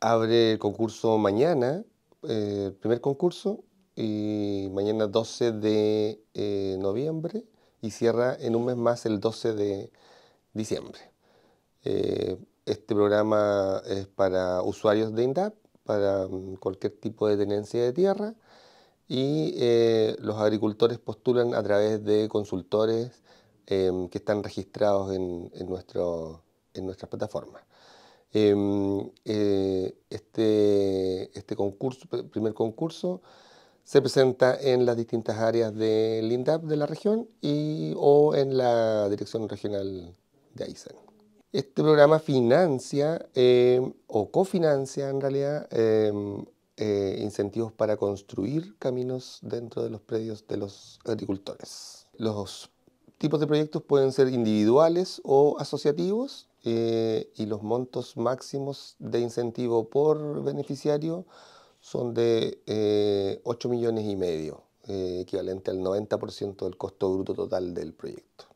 abre el concurso mañana, el eh, primer concurso, y mañana 12 de eh, noviembre y cierra en un mes más el 12 de diciembre. Eh, este programa es para usuarios de INDAP, para mm, cualquier tipo de tenencia de tierra y los agricultores postulan a través de consultores em, que están registrados en, en, nuestro, en Em, eh, este, este concurso, primer concurso se presenta en las distintas áreas del INDAP de la región y, o en la Dirección Regional de AISAN. Este programa financia em, o cofinancia en realidad em, eh, incentivos para construir caminos dentro de los predios de los agricultores. Los tipos de proyectos pueden ser individuales o asociativos eh, y los montos máximos de incentivo por beneficiario son de 8 eh, millones y medio, eh, equivalente al 90% del costo bruto total del proyecto.